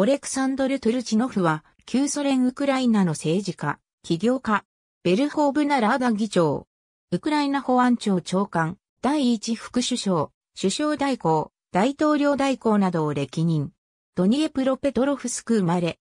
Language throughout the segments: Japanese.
オレクサンドル・トゥルチノフは、旧ソ連ウクライナの政治家、起業家、ベルホーブナラーダ議長、ウクライナ保安庁長官、第一副首相、首相代行、大統領代行などを歴任。ドニエプロペトロフスク生まれ。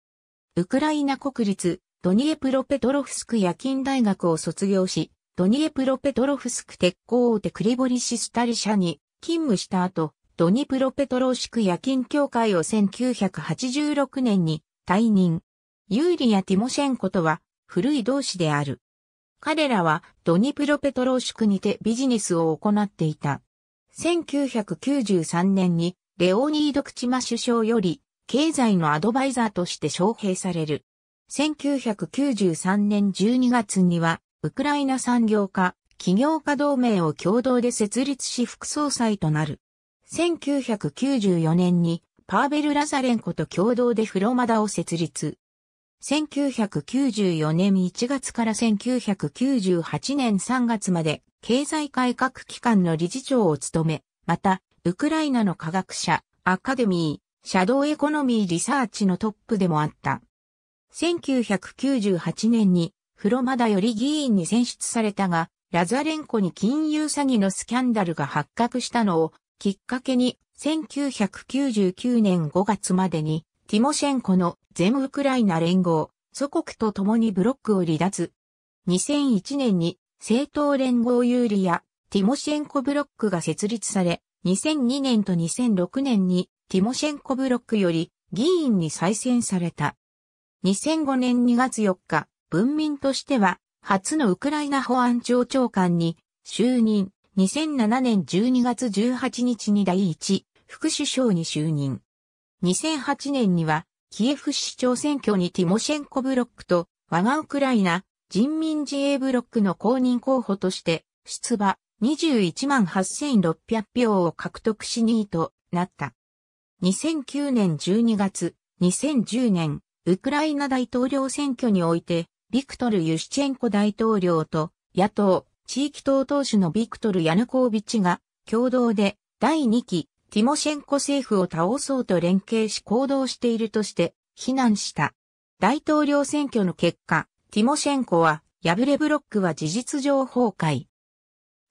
ウクライナ国立、ドニエプロペトロフスク夜勤大学を卒業し、ドニエプロペトロフスク鉄鋼大手クリボリシスタリ社に勤務した後、ドニプロペトローシク夜勤協会を1986年に退任。ユーリア・ティモシェンコとは古い同志である。彼らはドニプロペトローシクにてビジネスを行っていた。1993年にレオニード・クチマ首相より経済のアドバイザーとして招聘される。1993年12月にはウクライナ産業化、企業家同盟を共同で設立し副総裁となる。1994年にパーベル・ラザレンコと共同でフロマダを設立。1994年1月から1998年3月まで経済改革機関の理事長を務め、また、ウクライナの科学者、アカデミー、シャドーエコノミーリサーチのトップでもあった。1998年にフロマダより議員に選出されたが、ラザレンコに金融詐欺のスキャンダルが発覚したのをきっかけに、1999年5月までに、ティモシェンコの全ウクライナ連合、祖国と共にブロックを離脱。2001年に政党連合ユーリやティモシェンコブロックが設立され、2002年と2006年にティモシェンコブロックより議員に再選された。2005年2月4日、文民としては初のウクライナ保安庁長官に就任。2007年12月18日に第一副首相に就任。2008年には、キエフ市長選挙にティモシェンコブロックと、我がウクライナ人民自衛ブロックの公認候補として、出馬21万8600票を獲得し2位となった。2009年12月、2010年、ウクライナ大統領選挙において、ビクトル・ユシチェンコ大統領と野党、地域党党首のビクトル・ヤヌコービッチが共同で第2期ティモシェンコ政府を倒そうと連携し行動しているとして非難した。大統領選挙の結果、ティモシェンコは敗れブロックは事実上崩壊。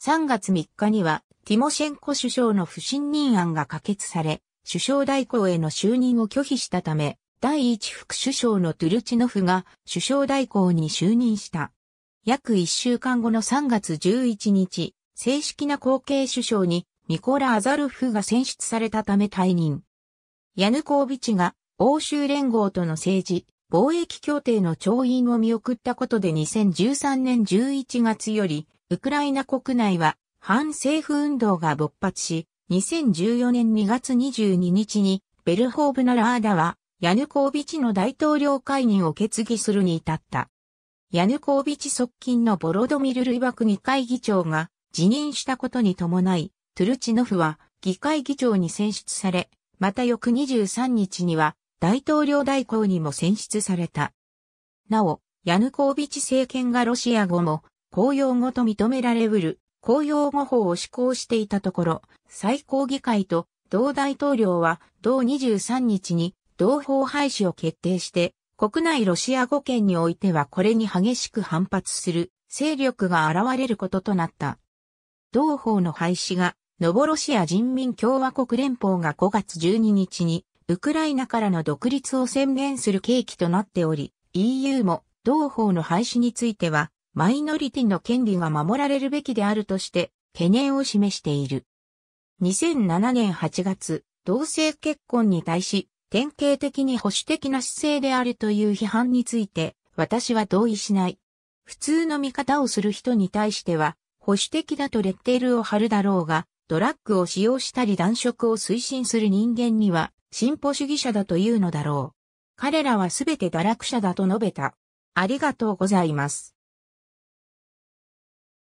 3月3日にはティモシェンコ首相の不信任案が可決され、首相代行への就任を拒否したため、第一副首相のトゥルチノフが首相代行に就任した。約1週間後の3月11日、正式な後継首相にミコラ・アザルフが選出されたため退任。ヤヌコービチが欧州連合との政治、貿易協定の調印を見送ったことで2013年11月より、ウクライナ国内は反政府運動が勃発し、2014年2月22日にベルホーブナラーダはヤヌコービチの大統領解任を決議するに至った。ヤヌコービチ側近のボロドミル・ルイバク議会議長が辞任したことに伴い、トゥルチノフは議会議長に選出され、また翌23日には大統領代行にも選出された。なお、ヤヌコービチ政権がロシア語も公用語と認められうる公用語法を施行していたところ、最高議会と同大統領は同23日に同法廃止を決定して、国内ロシア語圏においてはこれに激しく反発する勢力が現れることとなった。同法の廃止が、ノボロシア人民共和国連邦が5月12日に、ウクライナからの独立を宣言する契機となっており、EU も同法の廃止については、マイノリティの権利が守られるべきであるとして、懸念を示している。2007年8月、同性結婚に対し、典型的に保守的な姿勢であるという批判について、私は同意しない。普通の見方をする人に対しては、保守的だとレッテルを貼るだろうが、ドラッグを使用したり断食を推進する人間には、進歩主義者だというのだろう。彼らはすべて堕落者だと述べた。ありがとうございます。